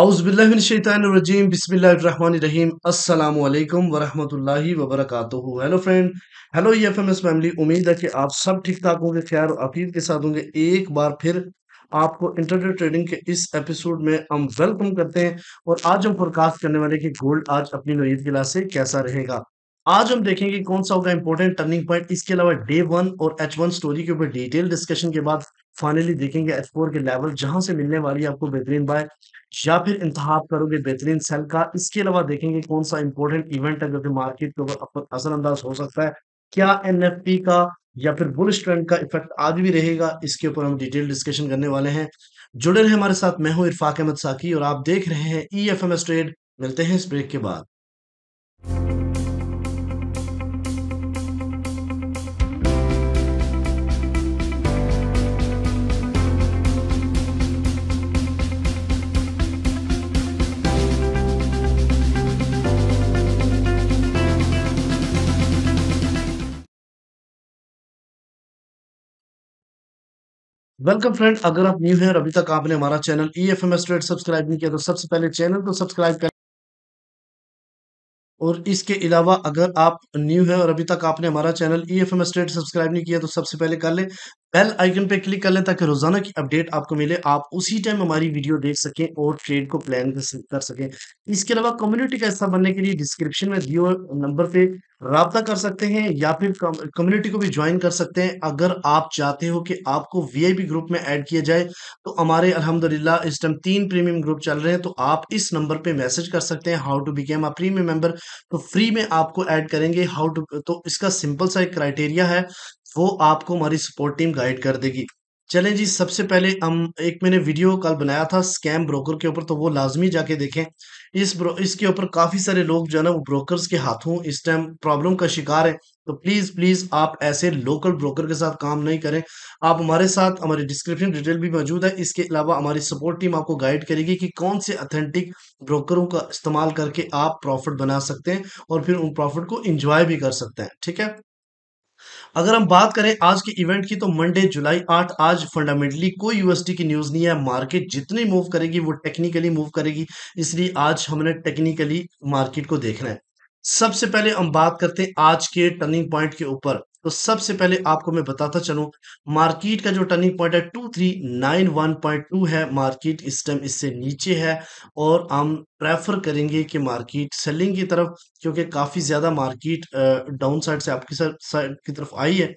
अल्लाम hello friend hello E F M S family उम्मीद है कि आप सब ठीक ठाक होंगे के साथ होंगे एक बार फिर आपको इंटरनेट ट्रेडिंग के इस एपिसोड में हम वेलकम करते हैं और आज हम फोरकास्ट करने वाले कि गोल्ड आज अपनी नोयत गिला से कैसा रहेगा आज हम देखेंगे कौन सा होगा इंपॉर्टेंट टर्निंग पॉइंट इसके अलावा डे वन और एच वन स्टोरी के ऊपर डिटेल डिस्कशन के बाद फाइनली देखेंगे एफ फोर के लेवल जहां से मिलने वाली आपको बेहतरीन बाय या फिर इंतहा करोगे बेहतरीन सेल का इसके अलावा देखेंगे कौन सा इंपॉर्टेंट इवेंट है जो कि मार्केट के ऊपर असरअंदाज हो सकता है क्या एन का या फिर बुलिश ट्रेंड का इफेक्ट आज भी रहेगा इसके ऊपर हम डिटेल डिस्कशन करने वाले हैं जुड़े रहे हमारे साथ मैं हूं इरफाक अहमद साकी और आप देख रहे हैं E F M S trade मिलते हैं इस ब्रेक के बाद वेलकम फ्रेंड अगर आप न्यू हैं और अभी तक आपने हमारा channel E F M trade subscribe नहीं किया तो सबसे पहले चैनल को सब्सक्राइब कर और इसके अलावा अगर आप न्यू हैं और अभी तक आपने हमारा channel E F M trade subscribe नहीं किया तो सबसे पहले कर लें बेल आइकन पे क्लिक कर लें ताकि रोजाना की अपडेट आपको मिले आप उसी टाइम हमारी वीडियो देख सकें और ट्रेड को प्लान कर सकें इसके अलावा कम्युनिटी का हिस्सा बनने के लिए डिस्क्रिप्शन में दिए नंबर पे रबता कर सकते हैं या फिर कम्युनिटी को भी ज्वाइन कर सकते हैं अगर आप चाहते हो कि आपको वीआईपी ग्रुप में ऐड किया जाए तो हमारे अल्हम्दुलिल्लाह इस टाइम तीन प्रीमियम ग्रुप चल रहे हैं तो आप इस नंबर पे मैसेज कर सकते हैं how to become a premium member तो फ्री में आपको ऐड करेंगे हाउ टू तो इसका सिंपल सा एक क्राइटेरिया है वो आपको हमारी सपोर्ट टीम गाइड कर देगी चलें जी सबसे पहले हम एक मैंने वीडियो कल बनाया था स्कैम ब्रोकर के ऊपर तो वो लाजमी जाके देखें इस इसके ऊपर काफ़ी सारे लोग जो है ना वो ब्रोकर्स के हाथों इस टाइम प्रॉब्लम का शिकार है तो प्लीज़ प्लीज़ आप ऐसे लोकल ब्रोकर के साथ काम नहीं करें आप हमारे साथ हमारे डिस्क्रिप्शन डिटेल भी मौजूद है इसके अलावा हमारी सपोर्ट टीम आपको गाइड करेगी कि कौन से अथेंटिक ब्रोकरों का इस्तेमाल करके आप प्रॉफिट बना सकते हैं और फिर उन प्रॉफिट को इंजॉय भी कर सकते हैं ठीक है अगर हम बात करें आज के इवेंट की तो मंडे जुलाई आठ आज फंडामेंटली कोई यूएसडी की न्यूज नहीं है मार्केट जितनी मूव करेगी वो टेक्निकली मूव करेगी इसलिए आज हमने टेक्निकली मार्केट को देखना है सबसे पहले हम बात करते हैं आज के टर्निंग पॉइंट के ऊपर तो सबसे पहले आपको मैं बताता चलूं मार्केट का जो टर्निंग पॉइंट है two three nine one point two है मार्केट इस टाइम इससे नीचे है और हम प्रेफर करेंगे कि मार्केट सेलिंग की तरफ क्योंकि काफ़ी ज़्यादा मार्केट डाउन साइड से आपकी साइड की तरफ आई है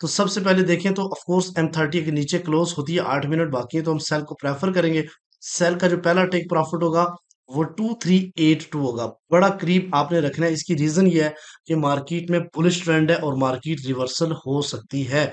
तो सबसे पहले देखें तो ऑफकोर्स एम थर्टी के नीचे क्लोज होती है आठ मिनट बाकी है तो हम सेल को प्रेफर करेंगे सेल का जो पहला टेक प्रॉफिट होगा वो टू थ्री एट टू होगा बड़ा करीब आपने रखना है इसकी रीजन ये है कि मार्केट में बुलिश ट्रेंड है और मार्केट रिवर्सल हो सकती है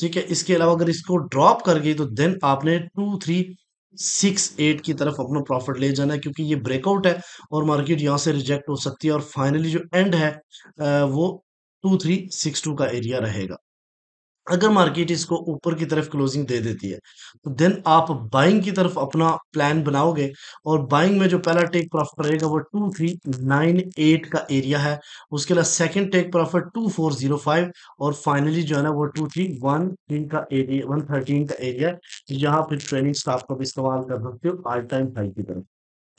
ठीक है इसके अलावा अगर इसको ड्रॉप कर गई तो देन आपने टू थ्री सिक्स एट की तरफ अपना प्रॉफिट ले जाना है क्योंकि ये ब्रेकआउट है और मार्केट यहाँ से रिजेक्ट हो सकती है और फाइनली जो एंड है वो टू थ्री सिक्स टू का एरिया रहेगा अगर मार्केट इसको ऊपर की तरफ क्लोजिंग दे देती है तो देन आप बाइंग की तरफ अपना प्लान बनाओगे और बाइंग में जो पहला टेक प्रॉफिट रहेगा वो टू थ्री नाइन एट का एरिया है उसके अलावा second take profit two four zero five और फाइनली जो है ना वो टू थ्री वन थ्री का एरिया वन थर्टीन का एरिया यहाँ पर ट्रेनिंग स्टाफ का भी इस्तेमाल कर सकते हो आल टाइम हाई की तरफ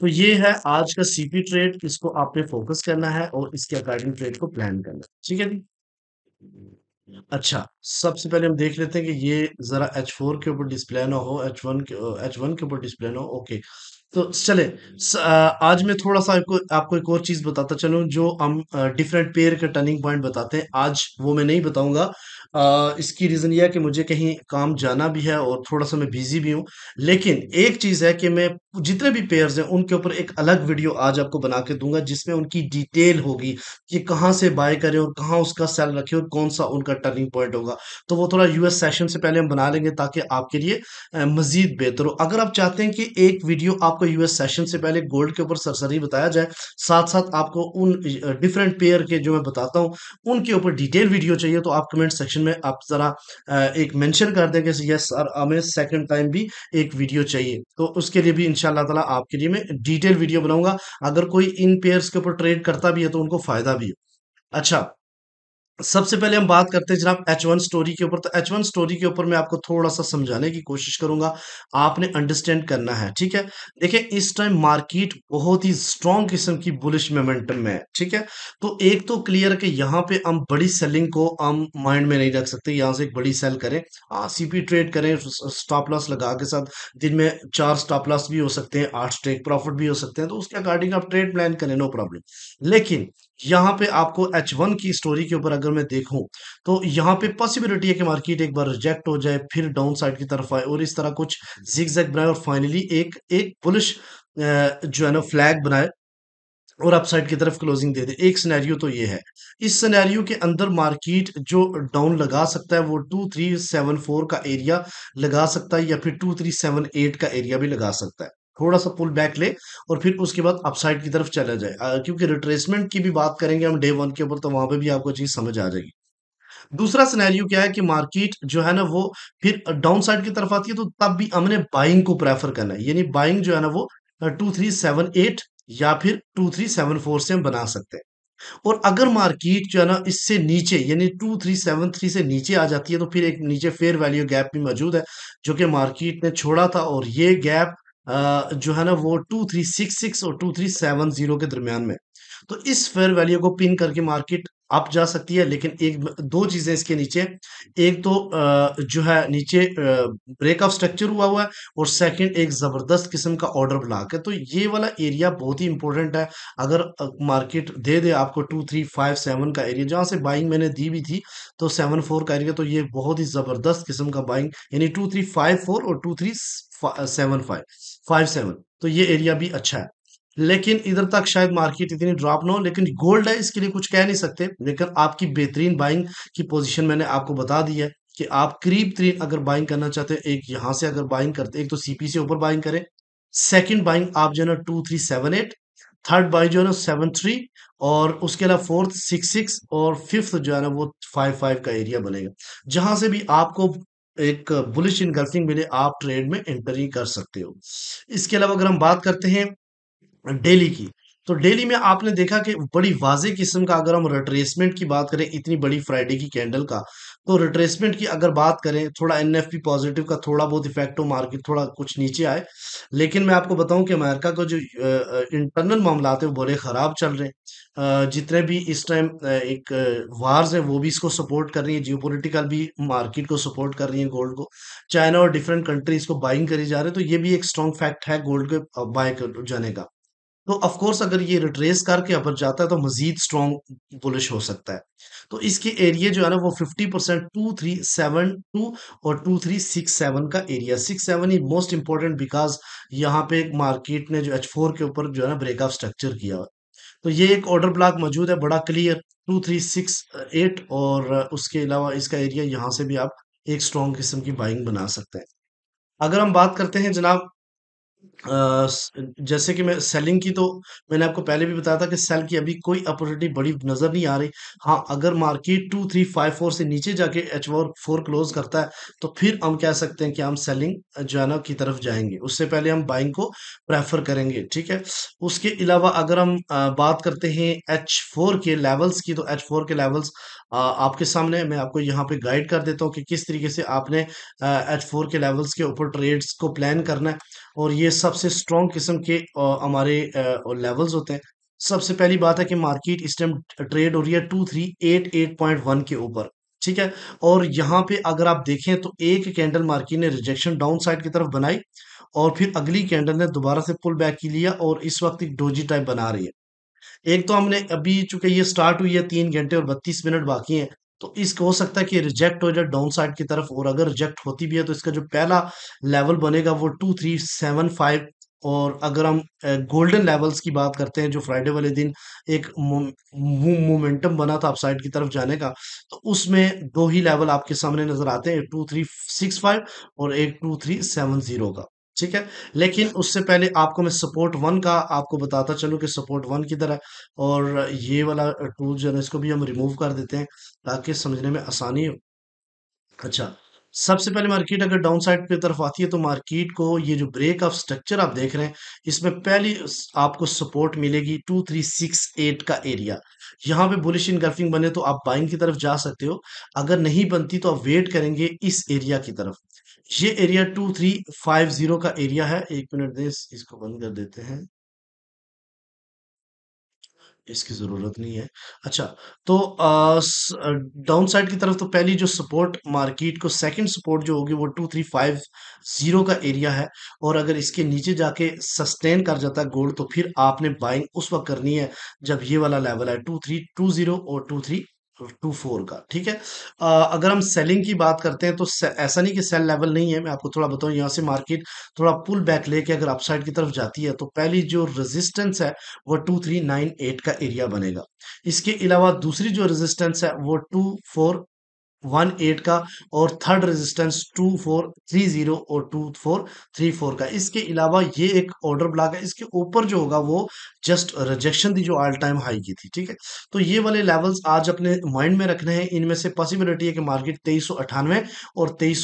तो ये है आज का सीपी ट्रेड इसको आपने फोकस करना है और इसके अकॉर्डिंग ट्रेड को प्लान करना ठीक है जी अच्छा सबसे पहले हम देख लेते हैं कि ये ज़रा एच फोर के ऊपर डिस्प्ले ना हो एच वन के एच वन के ऊपर डिस्प्ले ना हो ओके तो चले आज मैं थोड़ा सा आपको आपको एक और चीज़ बताता चलूं जो हम डिफरेंट पेयर के टर्निंग पॉइंट बताते हैं आज वो मैं नहीं बताऊंगा आ, इसकी रीज़न यह है कि मुझे कहीं काम जाना भी है और थोड़ा सा मैं बिज़ी भी हूँ लेकिन एक चीज़ है कि मैं जितने भी पेयर्स हैं उनके ऊपर एक अलग वीडियो आज आपको बना के दूंगा जिसमें उनकी डिटेल होगी कि कहाँ से बाय करें और कहाँ उसका सेल रखें और कौन सा उनका टर्निंग पॉइंट होगा तो वो थोड़ा यूएस सेशन से पहले हम बना लेंगे ताकि आपके लिए मजीद बेहतर हो अगर आप चाहते हैं कि एक वीडियो आपको यूएस सेशन से पहले गोल्ड के ऊपर सरसरी बताया जाए साथ साथ आपको उन डिफरेंट पेयर के जो मैं बताता हूँ उनके ऊपर डिटेल वीडियो चाहिए तो आप कमेंट सेक्शन डिस्क्रिप्शन में आप ज़रा एक मेंशन कर दें कि यस सर हमें सेकंड टाइम भी एक वीडियो चाहिए तो उसके लिए भी इन तला आपके लिए मैं डिटेल वीडियो बनाऊंगा अगर कोई इन पेयर्स के ऊपर ट्रेड करता भी है तो उनको फ़ायदा भी हो अच्छा सबसे पहले हम बात करते हैं जनाब एच वन स्टोरी के ऊपर तो एच वन स्टोरी के ऊपर मैं आपको थोड़ा सा समझाने की कोशिश करूंगा आपने अंडरस्टैंड करना है ठीक है देखिए इस टाइम मार्केट बहुत ही स्ट्रांग किस्म की बुलिश मोमेंटम में है ठीक है तो एक तो क्लियर है कि यहाँ पे हम बड़ी सेलिंग को हम माइंड में नहीं रख सकते यहाँ से एक बड़ी सेल करें सीपी ट्रेड करें स्टॉप लॉस लगा के साथ दिन में चार स्टॉप लॉस भी हो सकते हैं आठ टेक प्रॉफिट भी हो सकते हैं तो उसके अकॉर्डिंग आप ट्रेड प्लान करें नो प्रॉब्लम लेकिन यहाँ पे आपको एच वन की स्टोरी के ऊपर अगर अगर मैं देखूं तो यहाँ पे पॉसिबिलिटी है कि मार्केट एक बार रिजेक्ट हो जाए फिर डाउन साइड की तरफ आए और इस तरह कुछ जिग जैग बनाए और फाइनली एक एक पुलिश जो है ना फ्लैग बनाए और अपसाइड की तरफ क्लोजिंग दे दे एक सिनेरियो तो ये है इस सिनेरियो के अंदर मार्केट जो डाउन लगा सकता है वो टू थ्री सेवन फोर का एरिया लगा सकता है या फिर टू थ्री सेवन एट का एरिया भी लगा सकता है थोड़ा सा पुल बैक ले और फिर उसके बाद अपसाइड की तरफ चला जाए क्योंकि रिट्रेसमेंट की भी बात करेंगे हम डे वन के ऊपर तो वहां पे भी आपको चीज समझ आ जाएगी दूसरा सिनेरियो क्या है कि मार्केट जो है ना वो फिर डाउन साइड की तरफ आती है तो तब भी हमने बाइंग को प्रेफर करना है यानी बाइंग जो है ना वो टू थ्री सेवन एट या फिर टू थ्री सेवन फोर से हम बना सकते हैं और अगर मार्केट जो है ना इससे नीचे यानी टू थ्री सेवन थ्री से नीचे आ जाती है तो फिर एक नीचे फेयर वैल्यू गैप भी मौजूद है जो कि मार्केट ने छोड़ा था और ये गैप जो है ना वो टू थ्री सिक्स सिक्स और टू थ्री सेवन जीरो के दरमियान में तो इस फेयर वैल्यू को पिन करके मार्केट अप जा सकती है लेकिन एक दो चीजें इसके नीचे एक तो जो है नीचे ब्रेक ऑफ स्ट्रक्चर हुआ हुआ है और सेकंड एक जबरदस्त किस्म का ऑर्डर ब्लॉक है तो ये वाला एरिया बहुत ही इंपॉर्टेंट है अगर मार्केट दे दे आपको टू थ्री फाइव सेवन का एरिया जहां से बाइंग मैंने दी भी थी तो सेवन फोर का एरिया तो ये बहुत ही जबरदस्त किस्म का बाइंग यानी टू थ्री फाइव फोर और two three seven five five seven तो ये एरिया भी अच्छा है लेकिन इधर तक शायद मार्केट इतनी ड्रॉप ना हो लेकिन गोल्ड है इसके लिए कुछ कह नहीं सकते लेकिन आपकी बेहतरीन बाइंग की पोजीशन मैंने आपको बता दी है कि आप करीब तरीन अगर बाइंग करना चाहते हैं एक यहां से अगर बाइंग करते एक तो सीपी से ऊपर बाइंग करें सेकंड बाइंग आप जो है ना two three seven eight third buying जो है ना सेवन थ्री और उसके अलावा फोर्थ सिक्स सिक्स और फिफ्थ जो है ना वो फाइव फाइव का एरिया बनेगा जहां से भी आपको एक बुलिश इनगल्फिंग मिले आप ट्रेड में एंट्री कर सकते हो इसके अलावा अगर हम बात करते हैं डेली की तो डेली में आपने देखा कि बड़ी वाजे किस्म का अगर हम रिट्रेसमेंट की बात करें इतनी बड़ी फ्राइडे की कैंडल का तो रिट्रेसमेंट की अगर बात करें थोड़ा एन पॉजिटिव का थोड़ा बहुत इफेक्ट हो मार्केट थोड़ा कुछ नीचे आए लेकिन मैं आपको बताऊं कि अमेरिका का जो इंटरनल मामला है वो बड़े ख़राब चल रहे हैं जितने भी इस टाइम एक वार्स हैं वो भी इसको सपोर्ट कर रही है जियो भी मार्केट को सपोर्ट कर रही है गोल्ड को चाइना और डिफरेंट कंट्रीज को बाइंग करी जा रहे हैं तो ये भी एक स्ट्रॉन्ग फैक्ट है गोल्ड के बाय जाने का तो ऑफ कोर्स अगर ये रिट्रेस करके अपर जाता है तो मजीद स्ट्रॉन्ग बुलिश हो सकता है तो इसके एरिया जो है ना वो 50 percent two three seven two और टू थ्री सिक्स सेवन का area six seven is most important because यहाँ पे एक मार्केट ने जो एच फोर के ऊपर जो है ना ब्रेकअप स्ट्रक्चर किया हुआ तो ये एक ऑर्डर ब्लॉक मौजूद है बड़ा clear two three six eight और उसके अलावा इसका एरिया यहाँ से भी आप एक स्ट्रॉन्ग किस्म की बाइंग बना सकते हैं अगर हम बात करते हैं जनाब जैसे कि मैं सेलिंग की तो मैंने आपको पहले भी बताया था कि सेल की अभी कोई अपॉर्चुनिटी बड़ी नज़र नहीं आ रही हाँ अगर market two three five four से नीचे जाके एच फोर फोर क्लोज करता है तो फिर हम कह सकते हैं कि हम सेलिंग जो है ना की तरफ जाएंगे उससे पहले हम बाइंग को प्रेफर करेंगे ठीक है उसके अलावा अगर हम बात करते हैं एच फोर के लेवल्स की तो एच फोर के लेवल्स आपके सामने मैं आपको यहाँ पे गाइड कर देता हूँ कि किस तरीके से आपने एच फोर के लेवल्स के ऊपर ट्रेड्स को प्लान करना है और ये सबसे स्ट्रॉन्ग किस्म के हमारे लेवल्स होते हैं सबसे पहली बात है कि मार्केट इस टाइम ट्रेड हो रही है two three eight eight point one के ऊपर ठीक है और यहाँ पे अगर आप देखें तो एक कैंडल मार्केट ने रिजेक्शन डाउन साइड की तरफ बनाई और फिर अगली कैंडल ने दोबारा से पुल बैक की लिया और इस वक्त एक डोजी टाइप बना रही है एक तो हमने अभी चूंकि ये स्टार्ट हुई है तीन घंटे और बत्तीस मिनट बाकी हैं तो इसको हो सकता है कि रिजेक्ट हो जाए डाउन साइड की तरफ और अगर रिजेक्ट होती भी है तो इसका जो पहला लेवल बनेगा वो टू थ्री सेवन फाइव और अगर हम गोल्डन लेवल्स की बात करते हैं जो फ्राइडे वाले दिन एक मोमेंटम बना था अपसाइड की तरफ जाने का तो उसमें दो ही लेवल आपके सामने नजर आते हैं टू थ्री सिक्स फाइव और एक टू थ्री सेवन जीरो का ठीक है लेकिन उससे पहले आपको मैं सपोर्ट वन का आपको बताता चलू कि सपोर्ट वन की तरह और ये वाला टूल जो है इसको भी हम रिमूव कर देते हैं ताकि समझने में आसानी हो अच्छा सबसे पहले मार्केट अगर डाउन साइड पे तरफ आती है तो मार्केट को ये जो ब्रेक ऑफ स्ट्रक्चर आप देख रहे हैं इसमें पहली आपको सपोर्ट मिलेगी टू थ्री सिक्स एट का एरिया यहाँ पे बुलिश इनगल्फिंग बने तो आप बाइंग की तरफ जा सकते हो अगर नहीं बनती तो आप वेट करेंगे इस एरिया की तरफ ये area two three five zero का एरिया है एक मिनट दें इसको बंद कर देते हैं इसकी ज़रूरत नहीं है अच्छा तो डाउन साइड की तरफ तो पहली जो सपोर्ट मार्केट को सेकंड सपोर्ट जो होगी वो टू थ्री फाइव ज़ीरो का एरिया है और अगर इसके नीचे जाके सस्टेन कर जाता है गोल्ड तो फिर आपने बाइंग उस वक्त करनी है जब ये वाला लेवल है टू थ्री टू ज़ीरो और टू थ्री टू फोर का ठीक है आ, अगर हम सेलिंग की बात करते हैं तो ऐसा नहीं कि सेल लेवल नहीं है मैं आपको थोड़ा बताऊं यहाँ से मार्केट थोड़ा पुल बैक लेके अगर अपसाइड की तरफ जाती है तो पहली जो रेजिस्टेंस है वो टू थ्री नाइन एट का एरिया बनेगा इसके अलावा दूसरी जो रेजिस्टेंस है वो टू फोर वन एट का और third resistance two four three zero और टू फोर थ्री फोर का इसके अलावा ये एक ऑर्डर ब्लॉक है इसके ऊपर जो होगा वो जस्ट रिजेक्शन थी जो ऑल टाइम हाई की थी ठीक है तो ये वाले लेवल्स आज अपने माइंड में रखने हैं इनमें से पॉसिबिलिटी है कि मार्केट तेईस और तेईस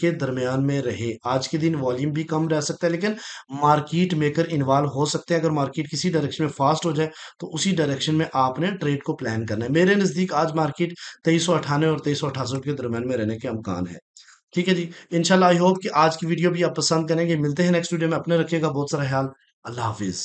के दरमियान में रहे आज के दिन वॉल्यूम भी कम रह सकता है लेकिन मार्केट मेकर इन्वॉल्व हो सकते हैं अगर मार्केट किसी डायरेक्शन में फास्ट हो जाए तो उसी डायरेक्शन में आपने ट्रेड को प्लान करना है मेरे नज़दीक आज मार्केट तेईस और तेईस और अठारह के दरमियान में रहने के अमकान है ठीक है जी इनशाला आई होप कि आज की वीडियो भी आप पसंद करेंगे मिलते हैं नेक्स्ट वीडियो में अपने रखिएगा बहुत सारा ख्याल अल्लाह हाफिज़